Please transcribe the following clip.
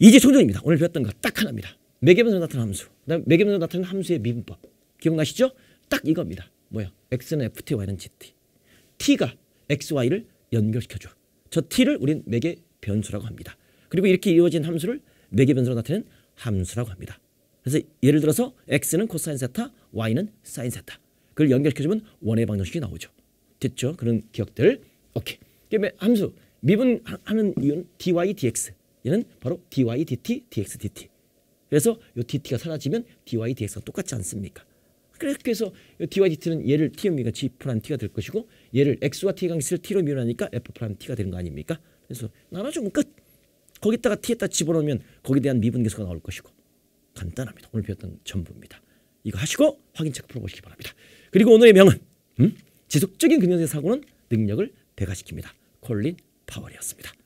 이제 성전입니다. 오늘 배웠던 거 딱 하나입니다. 매개변에 나타난 함수. 그다음매개변에 나타난 함수의 미분법. 기억나시죠? 딱 이겁니다. 뭐야? x는 ft, y는 gt. t가 x, y를 연결시켜줘. 저 t를 우린 매개 변수라고 합니다. 그리고 이렇게 이어진 함수를 매개 변수로 나타내는 함수라고 합니다. 그래서 예를 들어서 x는 코사인 세타, y는 사인 세타. 그걸 연결시켜주면 원의 방정식이 나오죠. 됐죠? 그런 기억들. 오케이. 그 함수 미분하는 이유는 dy, dx. 얘는 바로 dy dt dx dt. 그래서 이 dt가 사라지면 dy dx가 똑같지 않습니까? 그래서 dy dt는 얘를 t 오니가 g 프란 t가 될 것이고 얘를 x와 t 관수를 t로 미루하니까 f 프란 t가 되는 거 아닙니까? 그래서 나눠주면 끝. 거기다가 t에다 집어넣으면 거기에 대한 미분 계수가 나올 것이고 간단합니다. 오늘 배웠던 전부입니다. 이거 하시고 확인체크 풀어보시기 바랍니다. 그리고 오늘의 명은 음? 지속적인 근현세 사고는 능력을 배가시킵니다. 콜린 파월이었습니다.